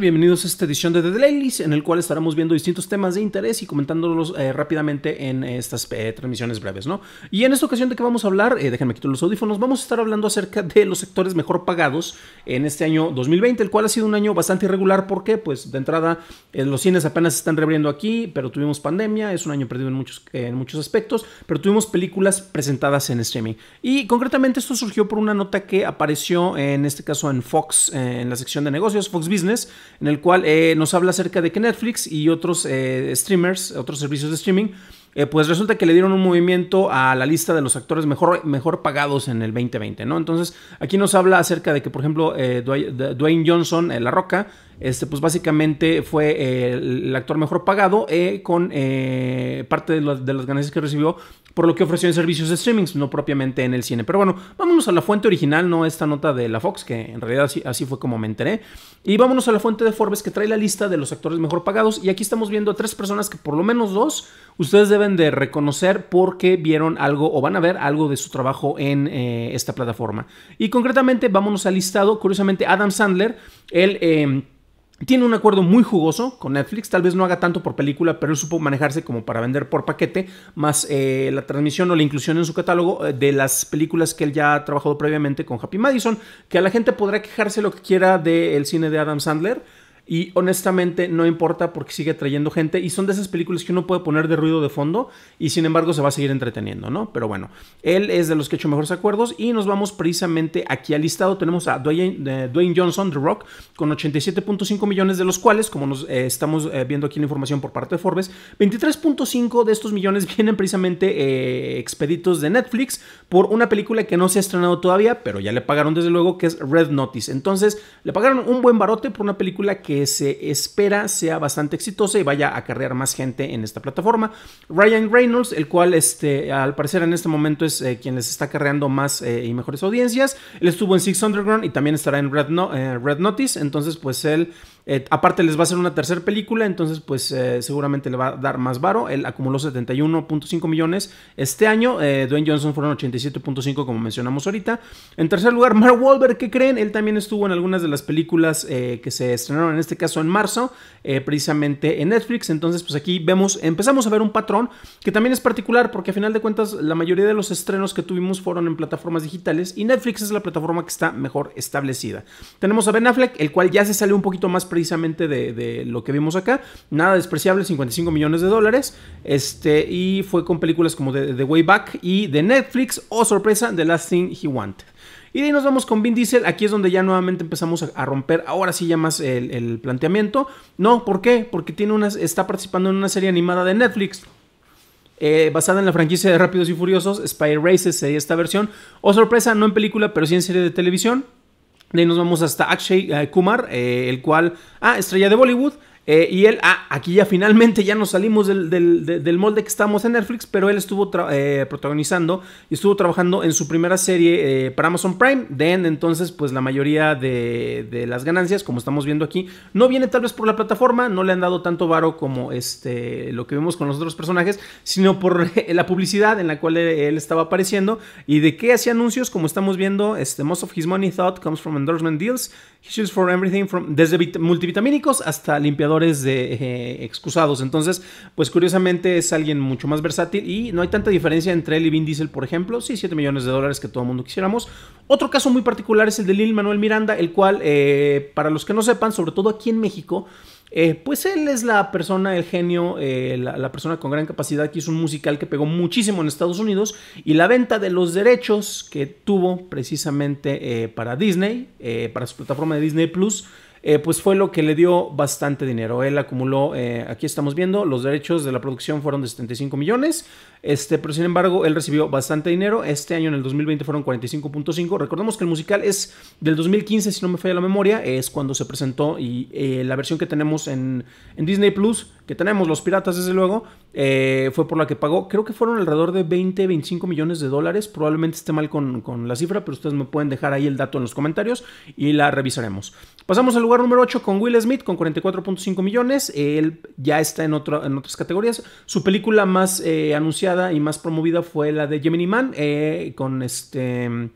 Bienvenidos a esta edición de The Dailies, en el cual estaremos viendo distintos temas de interés y comentándolos eh, rápidamente en estas eh, transmisiones breves, ¿no? Y en esta ocasión de que vamos a hablar, eh, déjenme quitar los audífonos, vamos a estar hablando acerca de los sectores mejor pagados en este año 2020, el cual ha sido un año bastante irregular porque, pues, de entrada, eh, los cines apenas se están reabriendo aquí, pero tuvimos pandemia, es un año perdido en muchos, en muchos aspectos, pero tuvimos películas presentadas en streaming. Y concretamente esto surgió por una nota que apareció, en este caso, en Fox, en la sección de negocios, Fox Business, en el cual eh, nos habla acerca de que Netflix y otros eh, streamers, otros servicios de streaming, eh, pues resulta que le dieron un movimiento a la lista de los actores mejor, mejor pagados en el 2020, ¿no? Entonces, aquí nos habla acerca de que, por ejemplo, eh, Dwayne Johnson, eh, La Roca, este, pues básicamente fue el actor mejor pagado con parte de, las ganancias que recibió por lo que ofreció en servicios de streaming, no propiamente en el cine. Pero bueno, vámonos a la fuente original, no esta nota de la Fox, que en realidad así, así, fue como me enteré. Y vámonos a la fuente de Forbes que trae la lista de los actores mejor pagados. Y aquí estamos viendo a tres personas que por lo menos dos, ustedes deben de reconocer porque vieron algo o van a ver algo de su trabajo en eh, esta plataforma. Y concretamente, vámonos al listado. Curiosamente, Adam Sandler, él... Em, tiene un acuerdo muy jugoso con Netflix, tal vez no haga tanto por película, pero él supo manejarse como para vender por paquete, más eh, la transmisión o la inclusión en su catálogo eh, de las películas que él ya ha trabajado previamente con Happy Madison, que a la gente podrá quejarse lo que quiera del cine de Adam Sandler, y honestamente no importa porque sigue trayendo gente. Y son de esas películas que uno puede poner de ruido de fondo y sin embargo se va a seguir entreteniendo, ¿no? Pero bueno, él es de los que ha hecho mejores acuerdos. Y nos vamos precisamente aquí al listado. Tenemos a Dwayne, eh, Johnson, The Rock, con 87.5 millones de los cuales, como nos eh, estamos eh, viendo aquí en la información por parte de Forbes, 23.5 de estos millones vienen precisamente expeditos de Netflix por una película que no se ha estrenado todavía, pero ya le pagaron desde luego, que es Red Notice. Entonces, le pagaron un buen barote por una película que eh, se espera sea bastante exitosa y vaya a acarrear más gente en esta plataforma. Ryan Reynolds, el cual este, al parecer en este momento es eh, quien les está acarreando más eh, y mejores audiencias. Él estuvo en Six Underground y también estará en Red, Notice. Entonces, pues él, aparte les va a hacer una tercera película, entonces pues seguramente le va a dar más varo. Él acumuló 71.5 millones este año. Dwayne Johnson fueron 87.5 como mencionamos ahorita. En tercer lugar, Mark Wahlberg, ¿qué creen? Él también estuvo en algunas de las películas que se estrenaron en este caso en marzo, eh, precisamente en Netflix. Entonces, pues aquí vemos, empezamos a ver un patrón que también es particular porque a final de cuentas la mayoría de los estrenos que tuvimos fueron en plataformas digitales y Netflix es la plataforma que está mejor establecida. Tenemos a Ben Affleck, el cual ya se salió un poquito más precisamente de, lo que vimos acá. Nada despreciable, 55 millones de dólares. Este, y fue con películas como The, The Way Back y de Netflix, o oh, sorpresa, The Last Thing He Wanted. Y de ahí nos vamos con Vin Diesel. Aquí es donde ya nuevamente empezamos a, romper. Ahora sí ya más el, planteamiento. No, ¿por qué? Porque tiene una, está participando en una serie animada de Netflix. Eh, basada en la franquicia de Rápidos y Furiosos, Spy Races esta versión. O oh, sorpresa, no en película, pero sí en serie de televisión. De ahí nos vamos hasta Akshay eh, Kumar, eh, el cual... Ah, estrella de Bollywood. Eh, y él, ah, aquí ya finalmente ya nos salimos del, del, molde que estamos en Netflix, pero él estuvo eh, protagonizando y estuvo trabajando en su primera serie eh, para Amazon Prime. De entonces, pues la mayoría de, las ganancias, como estamos viendo aquí, no viene tal vez por la plataforma, no le han dado tanto varo como este, lo que vemos con los otros personajes, sino por la publicidad en la cual él, estaba apareciendo y de qué hacía anuncios, como estamos viendo, este, Most of His Money Thought comes from endorsement deals for everything from, desde multivitamínicos hasta limpiadores de eh, excusados. Entonces, pues curiosamente es alguien mucho más versátil y no hay tanta diferencia entre él y Vin Diesel, por ejemplo. Sí, 7 millones de dólares que todo el mundo quisiéramos. Otro caso muy particular es el de Lil Manuel Miranda, el cual, eh, para los que no sepan, sobre todo aquí en México, eh, pues él es la persona, el genio, eh, la, persona con gran capacidad que hizo un musical que pegó muchísimo en Estados Unidos y la venta de los derechos que tuvo precisamente eh, para Disney, para su plataforma de Disney Plus, eh, pues fue lo que le dio bastante dinero. Él acumuló, eh, aquí estamos viendo, los derechos de la producción fueron de 75 millones, este, pero sin embargo él recibió bastante dinero. Este año en el 2020 fueron 45.5. Recordemos que el musical es del 2015, si no me falla la memoria, es cuando se presentó y eh, la versión que tenemos en, en Disney Plus que tenemos los piratas, desde luego, eh, fue por la que pagó. Creo que fueron alrededor de 20, 25 millones de dólares. Probablemente esté mal con, la cifra, pero ustedes me pueden dejar ahí el dato en los comentarios y la revisaremos. Pasamos al lugar número 8 con Will Smith con 44.5 millones. Él ya está en, en otras categorías. Su película más eh, anunciada y más promovida fue la de Gemini Man eh, con este...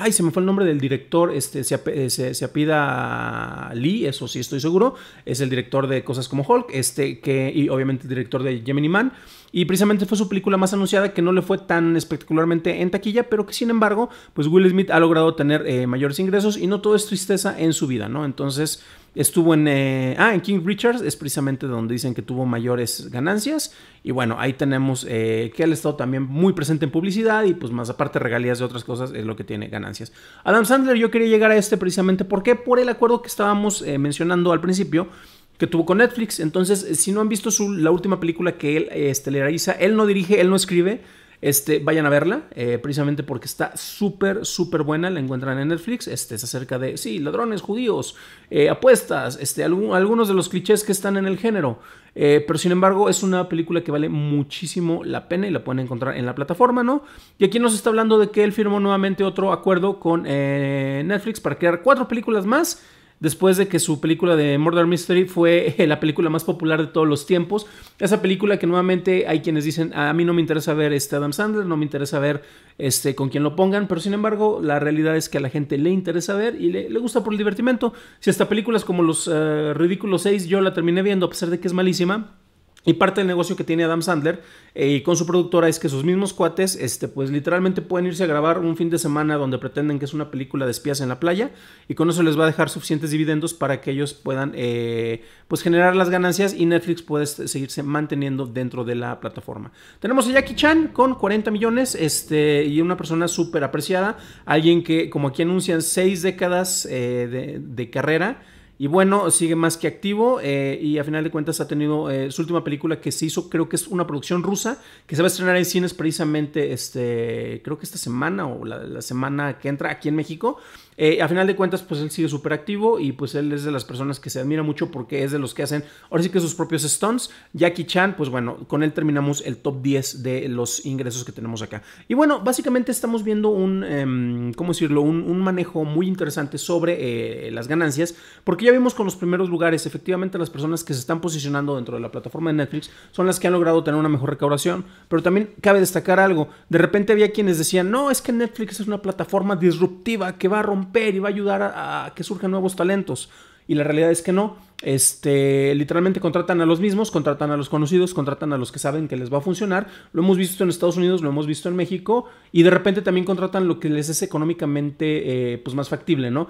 Ay, se me fue el nombre del director. Este, eh, se, apida Lee, eso sí estoy seguro. Es el director de cosas como Hulk. Este, que, y obviamente el director de Gemini Man. Y precisamente fue su película más anunciada que no le fue tan espectacularmente en taquilla, pero que sin embargo, pues Will Smith ha logrado tener eh, mayores ingresos y no todo es tristeza en su vida, ¿no? Entonces, Estuvo en, eh, ah, en King Richards, es precisamente donde dicen que tuvo mayores ganancias. Y bueno, ahí tenemos eh, que él ha estado también muy presente en publicidad y pues más aparte regalías de otras cosas es lo que tiene ganancias. Adam Sandler, yo quería llegar a este precisamente porque por el acuerdo que estábamos eh, mencionando al principio que tuvo con Netflix. Entonces, si no han visto su, la última película que él estelariza, él no dirige, él no escribe este, vayan a verla, eh, precisamente porque está súper, súper buena. La encuentran en Netflix. Este, es acerca de, sí, ladrones, judíos, eh, apuestas, este, algunos de los clichés que están en el género. Eh, pero sin embargo, es una película que vale muchísimo la pena y la pueden encontrar en la plataforma, ¿no? Y aquí nos está hablando de que él firmó nuevamente otro acuerdo con Netflix para crear cuatro películas más después de que su película de Murder Mystery fue eh, la película más popular de todos los tiempos. Esa película que nuevamente hay quienes dicen, a mí no me interesa ver este Adam Sandler, no me interesa ver este, con quién lo pongan, pero sin embargo la realidad es que a la gente le interesa ver y le, gusta por el divertimento. Si hasta películas como Los eh, Ridículos 6 yo la terminé viendo a pesar de que es malísima y parte del negocio que tiene Adam Sandler eh, y con su productora es que sus mismos cuates, este, pues literalmente pueden irse a grabar un fin de semana donde pretenden que es una película de espías en la playa y con eso les va a dejar suficientes dividendos para que ellos puedan, eh, pues generar las ganancias y Netflix puede seguirse manteniendo dentro de la plataforma. Tenemos a Jackie Chan con 40 millones este, y una persona súper apreciada, alguien que como aquí anuncian seis décadas eh, de carrera. Y bueno, sigue más que activo eh, y a final de cuentas ha tenido eh, su última película que se hizo, creo que es una producción rusa, que se va a estrenar en cines precisamente, este, creo que esta semana o la semana que entra aquí en México. Eh, a final de cuentas, pues él sigue súper activo y pues él es de las personas que se admira mucho porque es de los que hacen ahora sí que sus propios stunts. Jackie Chan, pues bueno, con él terminamos el top 10 de los ingresos que tenemos acá. Y bueno, básicamente estamos viendo un, em, ¿cómo decirlo? Un, manejo muy interesante sobre eh, las ganancias, porque ya vimos con los primeros lugares, efectivamente las personas que se están posicionando dentro de la plataforma de Netflix son las que han logrado tener una mejor recaudación, pero también cabe destacar algo, de repente había quienes decían, no, es que Netflix es una plataforma disruptiva que va a romper y va a ayudar a, que surjan nuevos talentos y la realidad es que no. Este, literalmente contratan a los mismos, contratan a los conocidos, contratan a los que saben que les va a funcionar. Lo hemos visto en Estados Unidos, lo hemos visto en México y de repente también contratan lo que les es económicamente eh, pues más factible, ¿no?